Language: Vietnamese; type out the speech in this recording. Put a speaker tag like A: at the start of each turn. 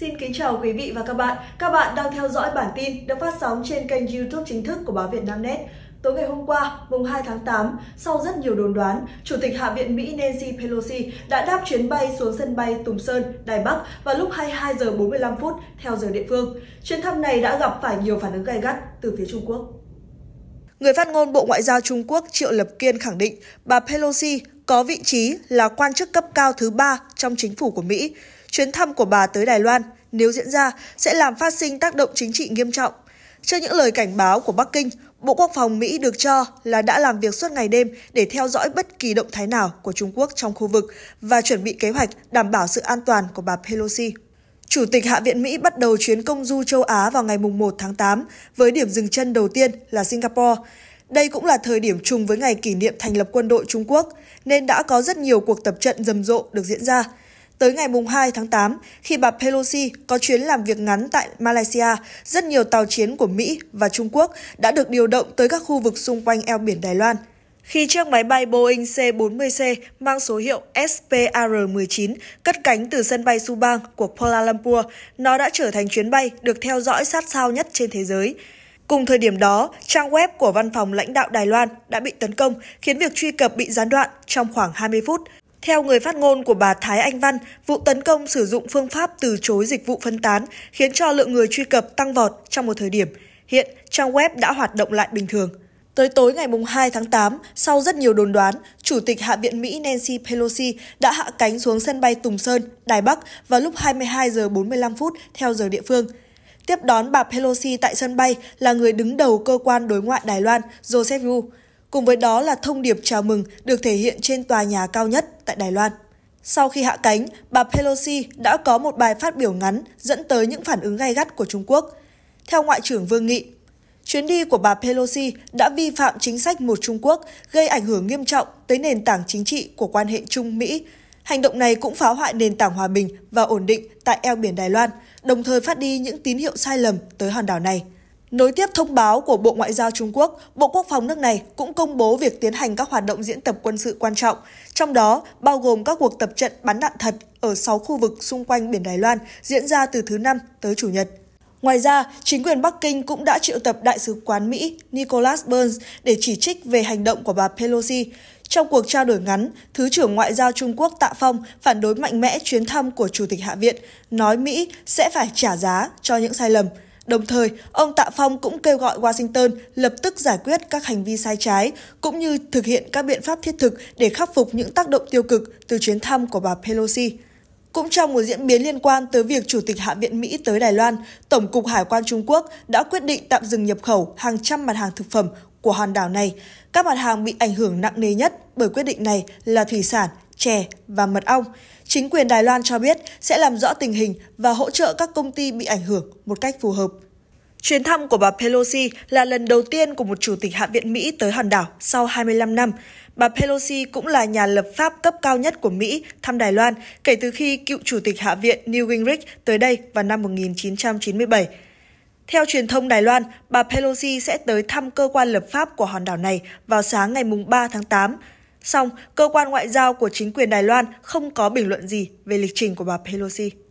A: Xin kính chào quý vị và các bạn. Các bạn đang theo dõi bản tin được phát sóng trên kênh YouTube chính thức của báo Vietnamnet. Tối ngày hôm qua, mùng 2 tháng 8, sau rất nhiều đồn đoán, Chủ tịch Hạ viện Mỹ Nancy Pelosi đã đáp chuyến bay xuống sân bay Tùng Sơn, Đài Bắc vào lúc 22 giờ 45 phút theo giờ địa phương. Chuyến thăm này đã gặp phải nhiều phản ứng gay gắt từ phía Trung Quốc. Người phát ngôn Bộ Ngoại giao Trung Quốc Triệu Lập Kiên khẳng định bà Pelosi có vị trí là quan chức cấp cao thứ ba trong chính phủ của Mỹ chuyến thăm của bà tới Đài Loan, nếu diễn ra, sẽ làm phát sinh tác động chính trị nghiêm trọng. Trước những lời cảnh báo của Bắc Kinh, Bộ Quốc phòng Mỹ được cho là đã làm việc suốt ngày đêm để theo dõi bất kỳ động thái nào của Trung Quốc trong khu vực và chuẩn bị kế hoạch đảm bảo sự an toàn của bà Pelosi. Chủ tịch Hạ viện Mỹ bắt đầu chuyến công du châu Á vào ngày 1 tháng 8 với điểm dừng chân đầu tiên là Singapore. Đây cũng là thời điểm trùng với ngày kỷ niệm thành lập quân đội Trung Quốc, nên đã có rất nhiều cuộc tập trận rầm rộ được diễn ra – Tới ngày 2 tháng 8, khi bà Pelosi có chuyến làm việc ngắn tại Malaysia, rất nhiều tàu chiến của Mỹ và Trung Quốc đã được điều động tới các khu vực xung quanh eo biển Đài Loan. Khi chiếc máy bay Boeing C-40C mang số hiệu SPR-19 cất cánh từ sân bay Subang của Kuala Lumpur, nó đã trở thành chuyến bay được theo dõi sát sao nhất trên thế giới. Cùng thời điểm đó, trang web của văn phòng lãnh đạo Đài Loan đã bị tấn công, khiến việc truy cập bị gián đoạn trong khoảng 20 phút. Theo người phát ngôn của bà Thái Anh Văn, vụ tấn công sử dụng phương pháp từ chối dịch vụ phân tán khiến cho lượng người truy cập tăng vọt trong một thời điểm. Hiện, trang web đã hoạt động lại bình thường. Tới tối ngày 2 tháng 8, sau rất nhiều đồn đoán, Chủ tịch Hạ viện Mỹ Nancy Pelosi đã hạ cánh xuống sân bay Tùng Sơn, Đài Bắc vào lúc 22 giờ 45 phút theo giờ địa phương. Tiếp đón bà Pelosi tại sân bay là người đứng đầu cơ quan đối ngoại Đài Loan, Joseph Wu. Cùng với đó là thông điệp chào mừng được thể hiện trên tòa nhà cao nhất tại Đài Loan. Sau khi hạ cánh, bà Pelosi đã có một bài phát biểu ngắn dẫn tới những phản ứng gay gắt của Trung Quốc. Theo Ngoại trưởng Vương Nghị, chuyến đi của bà Pelosi đã vi phạm chính sách một Trung Quốc, gây ảnh hưởng nghiêm trọng tới nền tảng chính trị của quan hệ Trung-Mỹ. Hành động này cũng phá hoại nền tảng hòa bình và ổn định tại eo biển Đài Loan, đồng thời phát đi những tín hiệu sai lầm tới hòn đảo này. Nối tiếp thông báo của Bộ Ngoại giao Trung Quốc, Bộ Quốc phòng nước này cũng công bố việc tiến hành các hoạt động diễn tập quân sự quan trọng, trong đó bao gồm các cuộc tập trận bắn đạn thật ở 6 khu vực xung quanh biển Đài Loan diễn ra từ thứ Năm tới Chủ nhật. Ngoài ra, chính quyền Bắc Kinh cũng đã triệu tập Đại sứ quán Mỹ Nicholas Burns để chỉ trích về hành động của bà Pelosi. Trong cuộc trao đổi ngắn, Thứ trưởng Ngoại giao Trung Quốc Tạ Phong phản đối mạnh mẽ chuyến thăm của Chủ tịch Hạ viện, nói Mỹ sẽ phải trả giá cho những sai lầm. Đồng thời, ông Tạ Phong cũng kêu gọi Washington lập tức giải quyết các hành vi sai trái, cũng như thực hiện các biện pháp thiết thực để khắc phục những tác động tiêu cực từ chuyến thăm của bà Pelosi. Cũng trong một diễn biến liên quan tới việc Chủ tịch Hạ viện Mỹ tới Đài Loan, Tổng cục Hải quan Trung Quốc đã quyết định tạm dừng nhập khẩu hàng trăm mặt hàng thực phẩm của hòn đảo này. Các mặt hàng bị ảnh hưởng nặng nề nhất bởi quyết định này là thủy sản, chè và mật ong. Chính quyền Đài Loan cho biết sẽ làm rõ tình hình và hỗ trợ các công ty bị ảnh hưởng một cách phù hợp. Chuyến thăm của bà Pelosi là lần đầu tiên của một chủ tịch Hạ viện Mỹ tới hòn đảo sau 25 năm. Bà Pelosi cũng là nhà lập pháp cấp cao nhất của Mỹ thăm Đài Loan kể từ khi cựu chủ tịch Hạ viện Newt Gingrich tới đây vào năm 1997. Theo truyền thông Đài Loan, bà Pelosi sẽ tới thăm cơ quan lập pháp của hòn đảo này vào sáng ngày 3 tháng 8 Song, cơ quan ngoại giao của chính quyền Đài Loan không có bình luận gì về lịch trình của bà Pelosi.